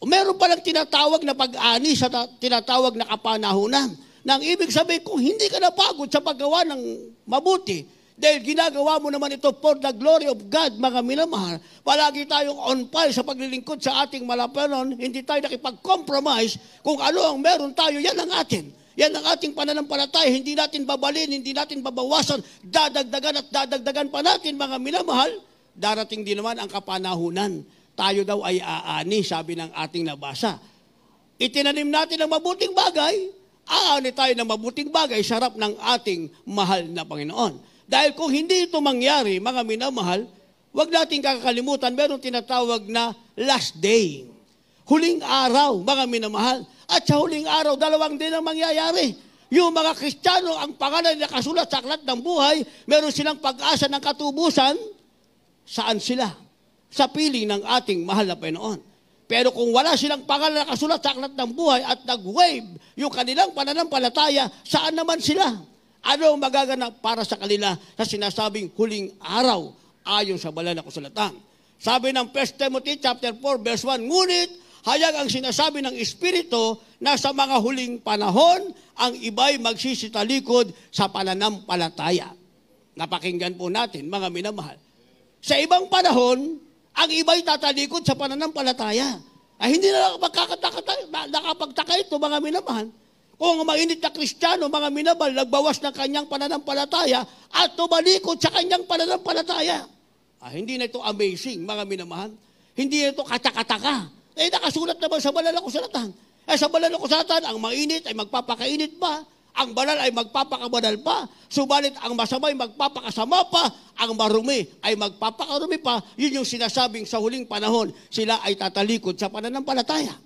Meron palang tinatawag na pag-ani sa tinatawag na kapanahunan. Nang ibig sabihin, kung hindi ka napagod sa paggawa ng mabuti, dahil ginagawa mo naman ito for the glory of God, mga minamahal. Palagi tayong on fire sa paglilingkod sa ating malapanon. Hindi tayo nakipag-compromise kung ano ang meron tayo, yan ang atin. Yan ang ating pananampalataya. Hindi natin babalin, hindi natin babawasan. Dadagdagan at dadagdagan pa natin, mga minamahal. Darating din naman ang kapanahunan. Tayo daw ay aani, sabi ng ating nabasa. Itinanim natin ang mabuting bagay, aani tayo ng mabuting bagay sa harap ng ating mahal na Panginoon. Dahil kung hindi ito mangyari, mga minamahal, wag natin kakalimutan, meron tinatawag na last day. Huling araw, mga minamahal. At sa huling araw, dalawang din ang mangyayari. Yung mga Kristiyano, ang pangalan na kasulat sa aklat ng buhay, meron silang pag-asa ng katubusan. Saan sila? Sa piling ng ating mahal na Panginoon. Pero kung wala silang pangalan na kasulat sa aklat ng buhay at nag-wave yung kanilang pananampalataya, saan naman sila? Ano ang magaganap para sa kanila sa sinasabing huling araw ayon sa banal na kasulatan? Sabi ng 1 Timothy chapter 4 verse 1, ngunit hayag ang sinasabi ng Espiritu na sa mga huling panahon ang iba'y magsisitalikod sa pananampalataya. Napakinggan po natin mga minamahal. Sa ibang panahon, ang iba'y tatalikod sa pananampalataya. Ay hindi na nakapagtaka ito mga minamahal. Kung mainit na Kristiyano, mga minabal, nagbawas ng kanyang pananampalataya at tumalikod sa kanyang pananampalataya. Ah, hindi na ito amazing, mga minamahal. Hindi na ito katakataka. Eh, nakasulat naman sa banal na kusalatan. Eh, sa banal na kusalatan, ang mainit ay magpapakainit pa. Ang banal ay magpapakabanal pa. Subalit ang masama ay magpapakasama pa. Ang marumi ay magpapakarumi pa. Yun yung sinasabing sa huling panahon, sila ay tatalikod sa pananampalataya.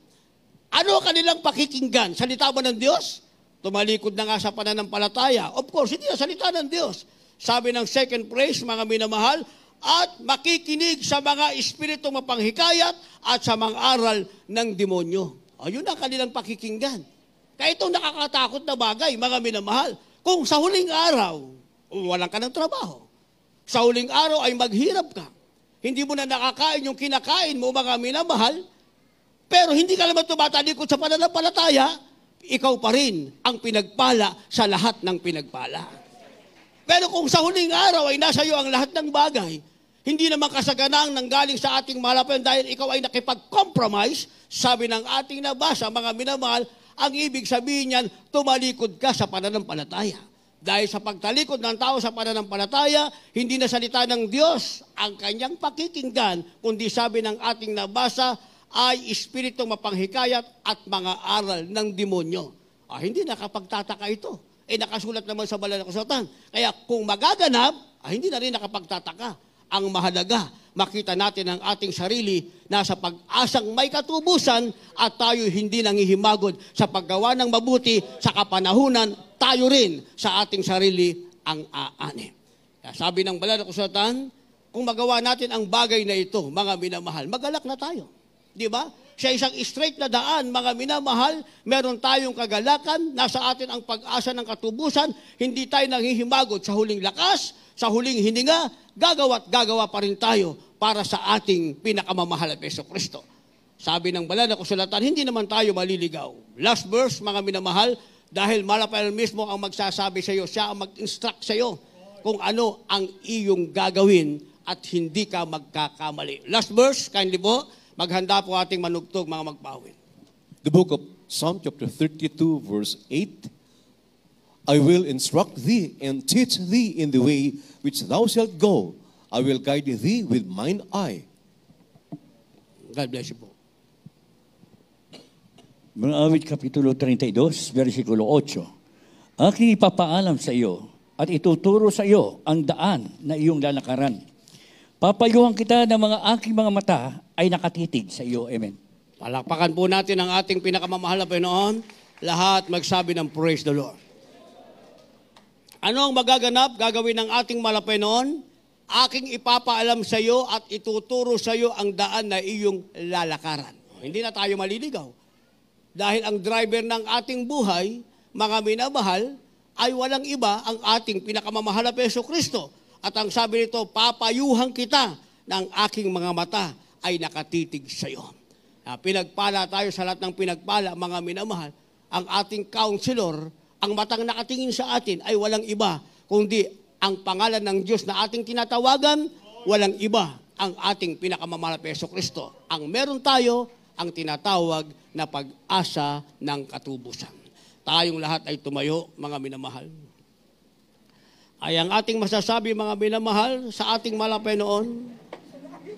Ano kanilang pakikinggan? Salita ba ng Diyos? Tumalikod na nga sa pananampalataya. Of course, hindi na salita ng Diyos. Sabi ng second phrase, mga minamahal, at makikinig sa mga espiritu mapanghikayat at sa mga aral ng demonyo. Ayun ang kanilang pakikinggan. Kaya itong nakakatakot na bagay, mga minamahal, kung sa huling araw, walang ka ng trabaho. Sa huling araw ay maghirap ka. Hindi mo na nakakain yung kinakain mo, mga minamahal, pero hindi ka naman tumatalikod sa pananampalataya, ikaw pa rin ang pinagpala sa lahat ng pinagpala. Pero kung sa huling araw ay nasa iyo ang lahat ng bagay, hindi naman kasaganang nanggaling sa ating malapan dahil ikaw ay nakipag-compromise, sabi ng ating nabasa, mga minamahal, ang ibig sabihin niyan, tumalikod ka sa pananampalataya. Dahil sa pagtalikod ng tao sa pananampalataya, hindi na salita ng Diyos ang kanyang pakikinggan, kundi sabi ng ating nabasa, ay espiritong mapanghikayat at mga aral ng demonyo. Ah, hindi nakapagtataka ito. Eh, nakasulat naman sa banal na kasulatan. Kaya kung magaganap, ah, hindi na rin nakapagtataka. Ang mahalaga, makita natin ang ating sarili na sa pag-asang may katubusan at tayo hindi nangihimagod sa paggawa ng mabuti sa kapanahunan, tayo rin sa ating sarili ang aani. Kaya sabi ng banal na kasulatan, kung magawa natin ang bagay na ito, mga minamahal, magalak na tayo di ba? Siya isang straight na daan, mga minamahal, meron tayong kagalakan, nasa atin ang pag-asa ng katubusan, hindi tayo nanghihimagot sa huling lakas, sa huling hininga, gagawa't gagawa pa rin tayo para sa ating pinakamamahal at Peso Kristo. Sabi ng banal na kusulatan, hindi naman tayo maliligaw. Last verse, mga minamahal, dahil malapal mismo ang magsasabi sa iyo, siya ang mag-instruct sa iyo kung ano ang iyong gagawin at hindi ka magkakamali. Last verse, kindly po, Maghanda po ating manugtog mga magpawid. The book of Psalm chapter 32 verse 8 I will instruct thee and teach thee in the way which thou shalt go. I will guide thee with mine eye. God bless you po. Mga awit Kapitulo 32, versikulo 8. Aking ipapaalam sa iyo at ituturo sa iyo ang daan na iyong lalakaran. Papayuhan kita na mga aking mga mata ay nakatitig sa iyo. Amen. Palakpakan po natin ang ating pinakamamahal na Panginoon. Lahat magsabi ng praise the Lord. Ano ang magaganap, gagawin ng ating malapay noon? Aking ipapaalam sa iyo at ituturo sa iyo ang daan na iyong lalakaran. Hindi na tayo maliligaw. Dahil ang driver ng ating buhay, mga minamahal, ay walang iba ang ating pinakamamahal na Peso Kristo. At ang sabi nito, papayuhan kita ng aking mga mata ay nakatitig sa iyo. Uh, ah, pinagpala tayo sa lahat ng pinagpala, mga minamahal. Ang ating counselor, ang matang nakatingin sa atin ay walang iba, kundi ang pangalan ng Diyos na ating tinatawagan, walang iba ang ating pinakamamahal Peso Kristo. Ang meron tayo, ang tinatawag na pag-asa ng katubusan. Tayong lahat ay tumayo, mga minamahal ay ang ating masasabi mga minamahal sa ating malapay noon,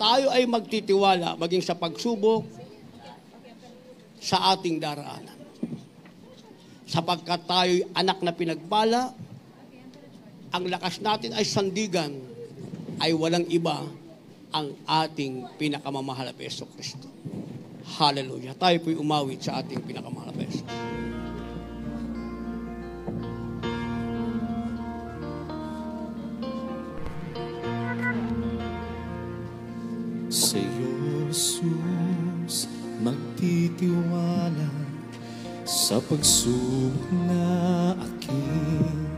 tayo ay magtitiwala maging sa pagsubok sa ating daraanan. Sapagkat tayo'y anak na pinagpala, ang lakas natin ay sandigan, ay walang iba ang ating pinakamamahal na Peso Kristo. Hallelujah. Tayo po'y umawit sa ating pinakamahal na Peso. Sa'yo, Jesus, magtitiwala sa pagsubok na aking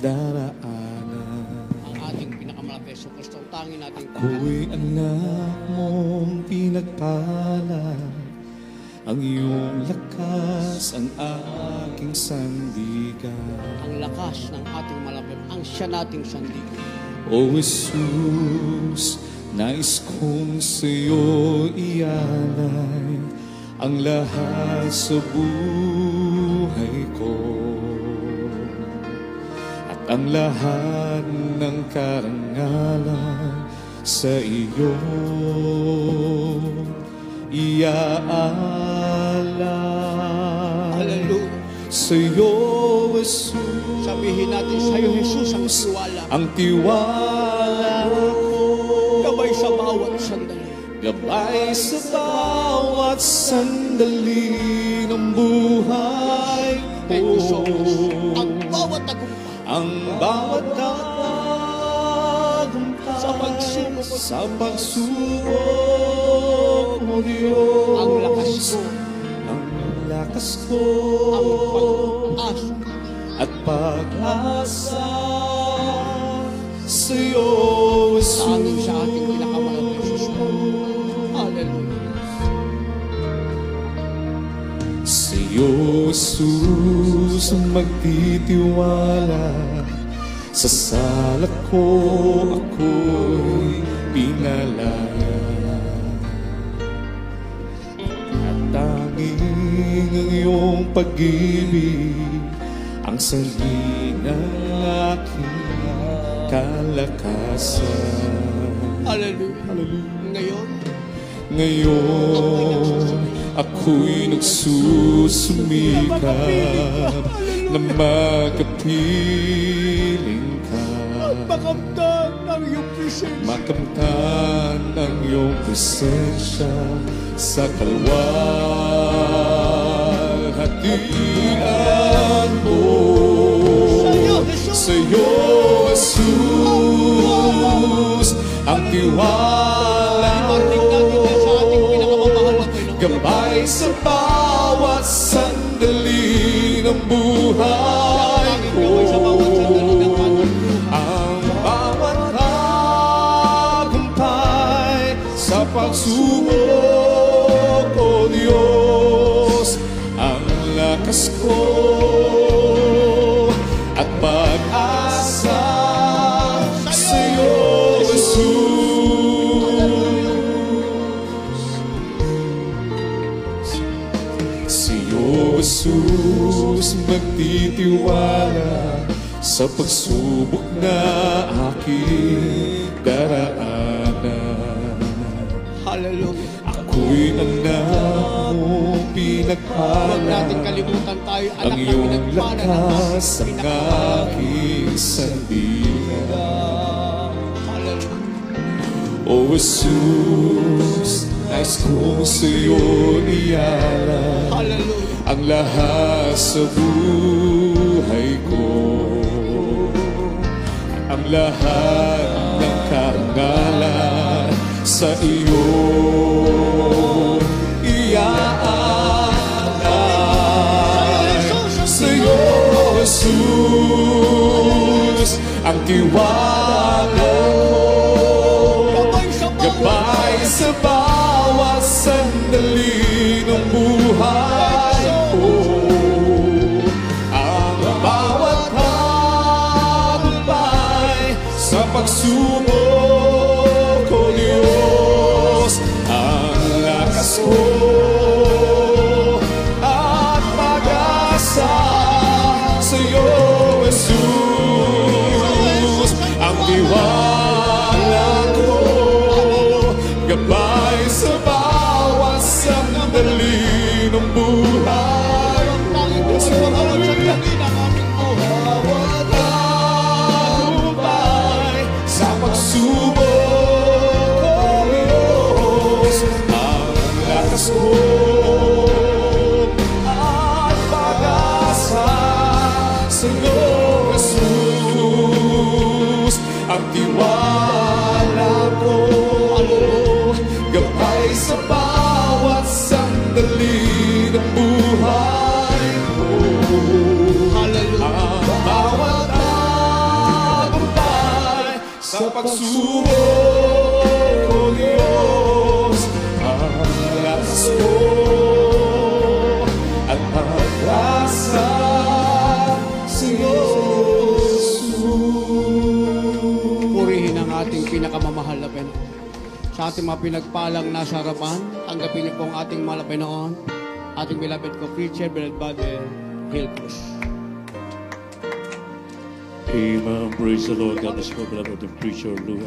daraanan. Ang ating pinakamalaki, so Kristo, utangin natin. Ako'y anak mong pinagpala, ang iyong lakas, ang aking sandigan. Ang lakas ng ating malapit, ang siya nating sandigan. O Jesus, Nais kong sa'yo ialay ang lahat sa buhay ko at ang lahat ng karangalan sa iyo iaalay sa iyo, Jesus. Sabihin natin sa iyo, Jesus, ang tiwala. Ang tiwala Gabay sa bawat sandali ng buhay ko Ang bawat tagumpay Ang bawat tagumpay Sa pagsubok Sa pagsubok mo Diyos Ang lakas ko lakas ko Ang pag-asa At pag-asa Sa'yo Tanging sa ating Diyos magtitiwala Sa sala ko ako'y pinalaya At tanging ang iyong pag Ang sali ng aking kalakasan Hallelujah. Hallelujah. Ngayon, ngayon Ako'y nagsusumikap na magkapiling ka. Makamtan ang iyong presensya. Makamtan ang iyong presensya sa kalwahatian mo. Sa iyo, Jesus, ang tiwala Gabay sa bawat sandali ng buhay ko Ang bawat tagumpay sa pagsubok tiwala sa pagsubok na aking daraanan. Hallelujah. Ako'y anak mo pinagpala. Huwag natin kalimutan tayo, anak ang iyong lakas ang aking sandila. O oh, Jesus, nais kong sa'yo niyala. Hallelujah ang lahat sa buhay ko ang lahat ng karangalan sa iyo iaanay sa iyo Jesus ang tiwala su boca, oh Dios, alas ko at pag-asa si Purihin ang ating pinakamamahal na Panginoon. Sa ating mga pinagpalang nasa harapan, tanggapin niyo po ang ating malapinoon, ating bilapit ko, Preacher Belbade Hilcos. Amen. Praise the Lord. God is so beloved of preacher Lou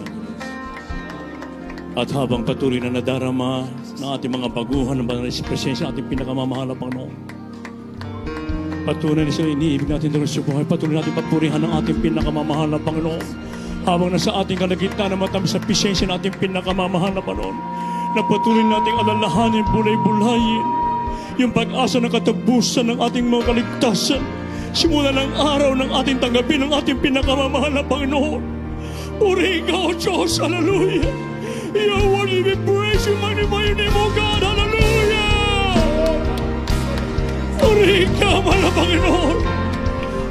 At habang patuloy na nadarama na ating mga baguhan ng banal presensya, ating pinakamamahal na Panginoon. Patuloy na siya iniibig natin doon sa buhay. Patuloy natin papurihan ng ating pinakamamahal na Panginoon. Habang nasa ating kalagitan na matamis sa presensya ng ating pinakamamahal na Panginoon, na patuloy nating alalahanin, bulay-bulayin, yung pag-asa ng katabusan ng ating mga kaligtasan, Simula ng araw ng ating tanggapin ang ating pinakamamahal na Panginoon. Puri ikaw, Diyos. Hallelujah. You are worthy to be praised. You magnify your name, O oh God. Hallelujah. Puri ikaw, mahal na Panginoon.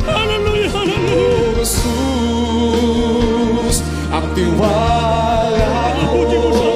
Hallelujah, hallelujah. Oh, Jesus, ang tiwala ko. Abuti mo sa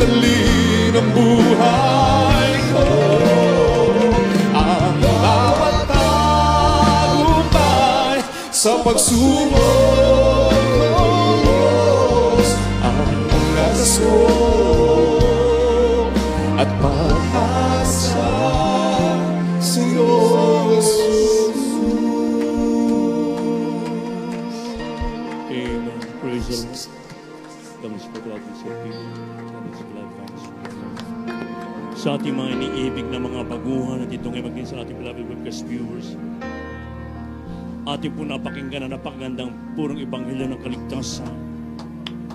sandali ng buhay ko Ang bawat tagumpay sa pagsubok Ang lakas ko at pag ating mga iniibig na mga baguhan at itong maging sa ating beloved webcast viewers. Ating po napakinggan na napakagandang purong ibanghilyo ng kaligtasan.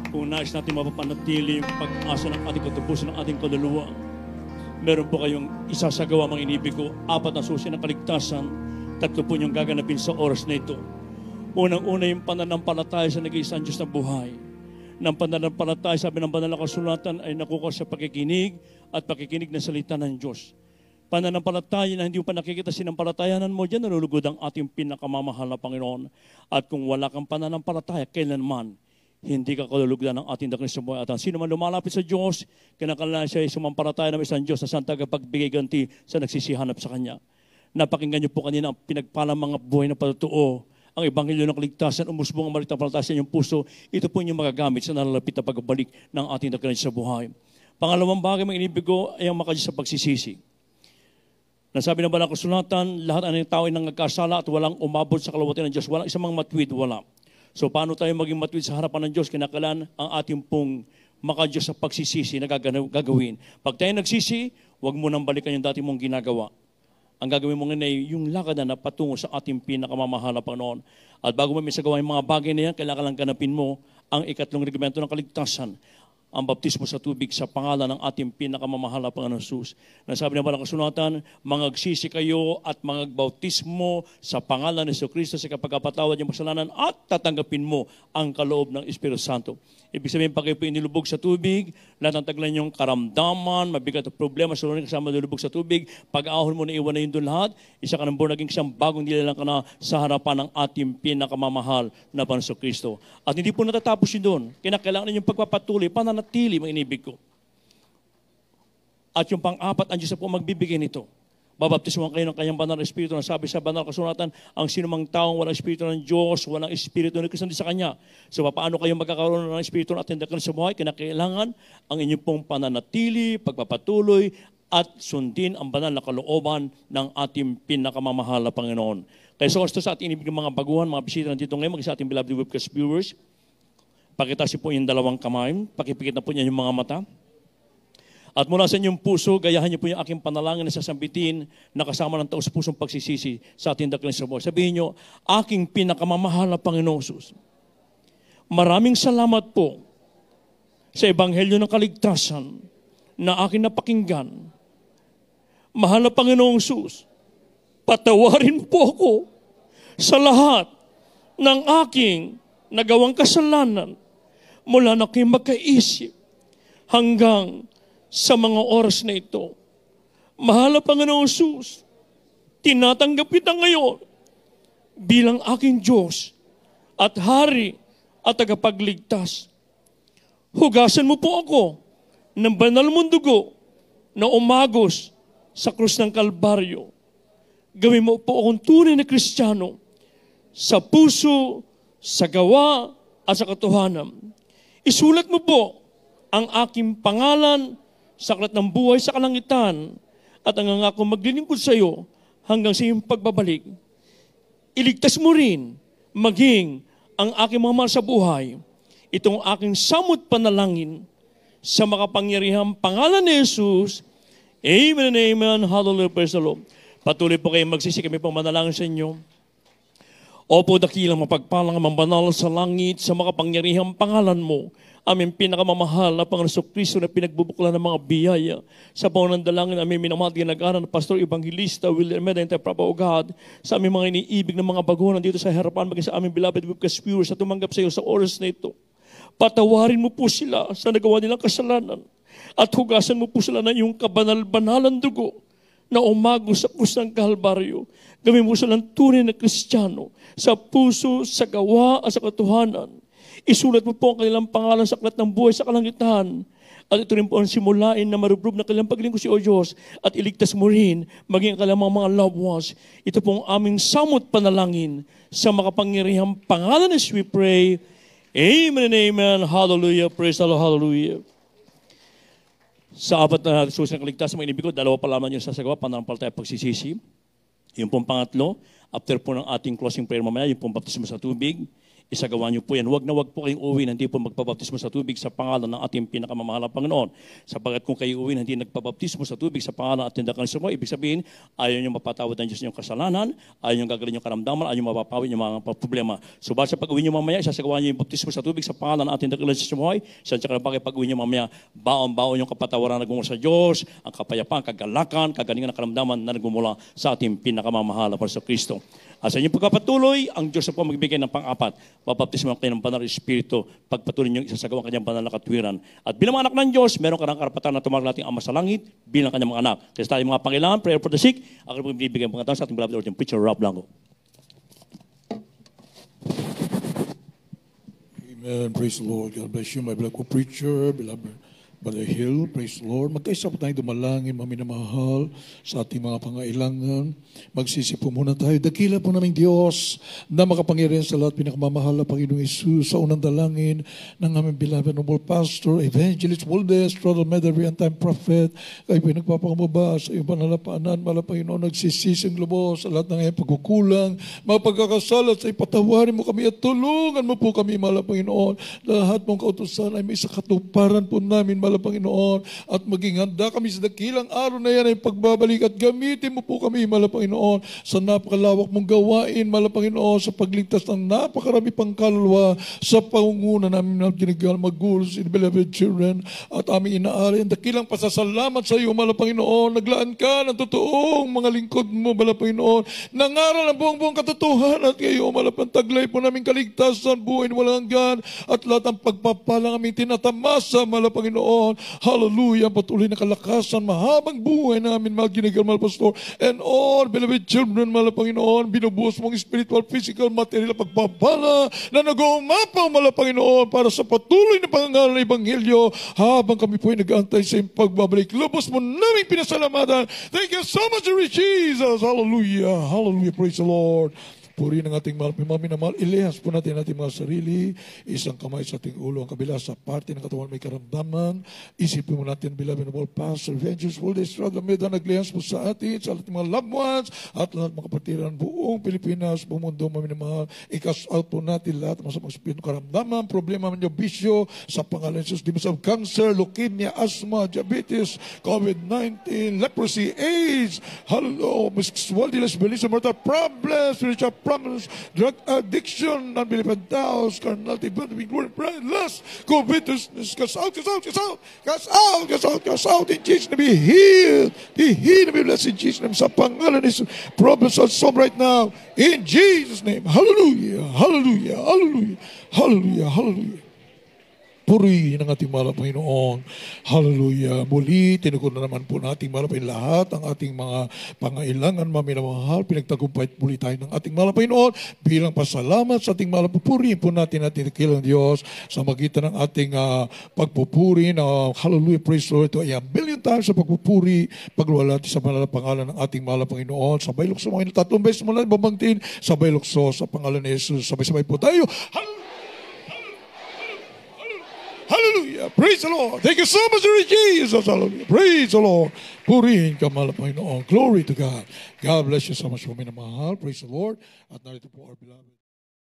Kung nais natin mapapanatili yung pag-asa ng ating katubusan ng ating kaluluwa, meron po kayong isasagawa mga inibig ko, apat na susi ng kaligtasan, tatlo po niyong gaganapin sa oras na ito. Unang-una yung pananampalataya sa nag-iisang Diyos na buhay. Ng pananampalataya, sabi ng banal na kasulatan, ay nakukuha sa pakikinig, at pakikinig ng salita ng Diyos. Pananampalataya na hindi mo pa nakikita sinampalatayanan mo, dyan nalulugod ang ating pinakamamahal na Panginoon. At kung wala kang pananampalataya, kailanman, hindi ka kalulugdan ng ating dakil sa buhay. At sino man lumalapit sa Diyos, kinakailangan siya sumampalataya ng isang Diyos sa santa tagapagbigay ganti sa nagsisihanap sa Kanya. Napakinggan niyo po kanina ang pinagpalang mga buhay na patutuo ang ebanghelyo ng kaligtasan, umusbong ang malitang palatasa sa inyong puso, ito po inyong magagamit sa nalalapit na pagbalik ng ating nakilan sa buhay. Pangalawang bagay ng inibig ko ay ang makadya sa pagsisisi. Nasabi ng balang kasulatan, lahat ng tao ay nangagkasala at walang umabot sa kalawatan ng Diyos. Walang isang mga matwid, wala. So paano tayo maging matwid sa harapan ng Diyos? Kinakalan ang ating pong makadiyos sa pagsisisi na gagawin. Pag tayo nagsisi, huwag mo nang balikan yung dati mong ginagawa. Ang gagawin mo ngayon ay yung lakad na patungo sa ating pinakamamahal na Panginoon. At bago mo may sagawa yung mga bagay na yan, kailangan lang ganapin mo ang ikatlong regimento ng kaligtasan ang baptismo sa tubig sa pangalan ng ating pinakamamahal na Panginoon Jesus. Nasabi na ba ng kasunatan, mangagsisi kayo at magbautismo sa pangalan ni Yeso Kristo sa kapagkapatawad ng kasalanan at tatanggapin mo ang kaloob ng Espiritu Santo. Ibig sabihin, pag kayo po inilubog sa tubig, lahat ng taglan niyong karamdaman, mabigat at problema sa lunan kasama nilubog sa tubig, pag-ahon mo na iwan na yun doon lahat, isa ka ng born naging siyang bagong nilalang ka na sa harapan ng ating pinakamamahal na Panginoon Kristo. At hindi po natatapos yun doon. Kinakailangan ninyong pagpapatuloy, pananatapos mananatili mga inibig ko. At yung pang-apat, ang Diyos po magbibigay nito. Babaptismuhan kayo ng kanyang banal na Espiritu. Ang sabi sa banal kasunatan, ang sinumang taong walang Espiritu ng Diyos, walang Espiritu ni Kristo sa kanya. So paano kayo magkakaroon ng Espiritu na atinda sa buhay? Kinakailangan ang inyong pong pananatili, pagpapatuloy, at sundin ang banal na kalooban ng ating pinakamamahal na Panginoon. Kaya so gusto sa ating inibig mga baguhan, mga bisita nandito ngayon, mag sa ating beloved webcast viewers, Pakita si po yung dalawang kamay. Pakipikit na po niya yung mga mata. At mula sa inyong puso, gayahan niyo po yung aking panalangin na sasambitin na kasama ng taos pusong pagsisisi sa ating dakilang sa Sabihin niyo, aking pinakamamahal na Panginoon Maraming salamat po sa Ebanghelyo ng Kaligtasan na akin napakinggan. Mahal na Panginoong Sus, patawarin po ako sa lahat ng aking nagawang kasalanan mula na kayo magkaisip hanggang sa mga oras na ito. Mahal Panginoong Sus, tinatanggap kita ngayon bilang aking Diyos at Hari at tagapagligtas. Hugasan mo po ako ng banal mong dugo na umagos sa krus ng Kalbaryo. Gawin mo po akong tunay na Kristiyano sa puso, sa gawa, at sa katuhanan Isulat mo po ang aking pangalan sa aklat ng buhay sa kalangitan at ang ako maglilingkod sa iyo hanggang sa iyong pagbabalik. Iligtas mo rin maging ang aking mga mahal sa buhay, itong aking samot panalangin sa makapangyarihang pangalan ni Jesus. Amen and amen. Hallelujah. Praise the Lord. Patuloy po kayong magsisi kami pang manalangin sa inyo. Opo dakilang mapagpalang mambanal sa langit sa makapangyarihang pangalan mo, aming pinakamamahal na Panginoon Kristo na pinagbubukla ng mga biyaya. Sa baon dalangin, aming minamahal ginagaran ng Pastor Evangelista William Medente, and O God, sa aming mga iniibig ng mga baguhan dito sa harapan, maging sa aming beloved webcast Spirit, sa tumanggap sa iyo sa oras na ito. Patawarin mo po sila sa nagawa nilang kasalanan at hugasan mo po sila ng iyong kabanal-banalan dugo na umago sa pusang kalbaryo Gawin mo silang tunay na kristyano sa puso, sa gawa, at sa katuhanan. Isulat mo po ang kanilang pangalan sa aklat ng buhay sa kalangitan. At ito rin po ang simulain na marubrob na kanilang paglingkod si O Diyos at iligtas mo rin maging ang kanilang mga loved ones. Ito po ang aming samot panalangin sa makapangyarihang pangalan as we pray. Amen and amen. Hallelujah. Praise the Lord. Hallelujah. Sa apat na susunod ng kaligtasan, mga inibig ko, dalawa pa lamang yung sasagawa, panampal tayo pagsisisi. Yung pong pangatlo, after po ng ating closing prayer mamaya, yung pong baptismo sa tubig, isagawa niyo po yan. Huwag na huwag po kayong uwi na hindi po magpabaptismo sa tubig sa pangalan ng ating pinakamamahalang Panginoon. Sabagat kung kayo uwi na hindi nagpabaptismo sa tubig sa pangalan ng ating dakansumo, ibig sabihin, ayaw niyo mapatawad ng Diyos niyong kasalanan, ayaw niyo gagaling yung karamdaman, ayaw niyo mapapawid yung mga problema. Subalit so, sa pag-uwi niyo mamaya, isasagawa niyo yung baptismo sa tubig sa pangalan ng ating dakansumo, sa tsaka bakit pag-uwi niyo mamaya, baon-baon yung kapatawaran na sa Diyos, ang kapayapaan, kagalakan, kagalingan ng karamdaman na nagmumula sa ating pinakamamahala para sa Kristo. At sa inyong pagkapatuloy, ang Diyos na po magbigay ng pang-apat mabaptismo ang kanyang banal espiritu, pagpatuloy niyong isasagawa ang kanyang banal na katwiran. At bilang mga anak ng Diyos, meron ka ng karapatan na tumawag natin Ama sa Langit bilang kanyang mga anak. Kasi tayo mga pangilangan, prayer for the sick, ako rin binibigyan mga tao sa ating beloved Lord, Preacher Rob Lango. Amen. Praise the Lord. God bless you, my beloved preacher, beloved by the hill. Praise the Lord. Magkaisa po tayong dumalangin, mga minamahal, sa ating mga pangailangan. po muna tayo. Dakila po namin Diyos na makapangyarihan sa lahat pinakamamahal na Panginoong Isus sa unang dalangin ng aming beloved noble pastor, evangelist, Waldes, Brother Medary, and time prophet. Kayo po nagpapakamaba sa iyong panalapanan, mala Panginoon, nagsisising lubos sa lahat ng iyong pagkukulang, mga pagkakasala sa ipatawarin mo kami at tulungan mo po kami, mala Panginoon. Lahat mong kautosan ay may sa katuparan po namin, mala pagkilala, Panginoon, at maging handa kami sa dakilang araw na yan ay pagbabalik at gamitin mo po kami, mala Panginoon, sa napakalawak mong gawain, mala Panginoon, sa pagligtas ng napakarami pang kaluluwa sa pangunguna namin ng ginagal magulos in beloved children at aming inaari ang dakilang pasasalamat sa iyo, mala Panginoon, naglaan ka ng totoong mga lingkod mo, mala Panginoon, nangaral ang buong-buong katotohanan at kayo, mala Pantaglay po namin kaligtasan, buhay walang hanggan at lahat ng pagpapalang aming tinatamasa, mala Panginoon, Panginoon. Hallelujah. Patuloy na kalakasan. Mahabang buhay namin, mahal ginagal, pastor. And all, beloved children, mahal Panginoon. Binubuhos mong spiritual, physical, material, pagpapala na nag-uumapaw, mahal Panginoon, para sa patuloy na pangangalan ng Ebanghelyo habang kami po ay nag-aantay sa iyong pagbabalik. Lubos mo naming pinasalamatan. Thank you so much, Lord Jesus. Hallelujah. Hallelujah. Praise the Lord. Puri ng ating mahal, pimaminamahal, ilihas po natin ating mga sarili, isang kamay sa ating ulo ang kabila sa parte ng katawan may karamdaman. Isipin mo natin, beloved of all past revenges, full day struggle, may naglihas po sa atin, sa ating mga loved ones, at lahat mga kapatiran, buong Pilipinas, buong mundo, maminamahal. I-cast out po natin lahat mga sa mga karamdaman, problema ninyo, bisyo, sa pangalan Jesus, di masab, cancer, leukemia, asthma, diabetes, COVID-19, leprosy, AIDS, hello, homosexuality, lesbianism, mortal problems, spiritual problems, drug addiction, unbelieving doubts, carnality, including lust, covetousness, cast out, cast out, cast out, cast out, cast out, cast out, in Jesus' name, be healed, be healed, be blessed in Jesus' name, sa pangalan is problems are solved right now, in Jesus' name, hallelujah, hallelujah, hallelujah, hallelujah, hallelujah. puri ng ating mahal Panginoon. Hallelujah. Muli, tinugod na naman po nating mahal Panginoon lahat ang ating mga pangailangan, mga minamahal. Pinagtagumpay muli tayo ng ating mahal Panginoon bilang pasalamat sa ating mahal Purihin po natin natin kilang Diyos sa magitan ng ating uh, pagpupuri na uh, hallelujah, praise Lord. Ito ay a billion times sa pagpupuri, pagluwalati sa malalang pangalan ng ating mahal Panginoon. Sabay lukso mga tatlong beses lang, babangtin, sabay lukso sa pangalan ni Jesus. Sabay-sabay po tayo. Hallelujah! Hallelujah. Praise the Lord. Thank you so much, Lord Jesus. Hallelujah. Praise the Lord. Purihin ka Glory to God. God bless you so much, women of my heart. Praise the Lord. At narito po beloved.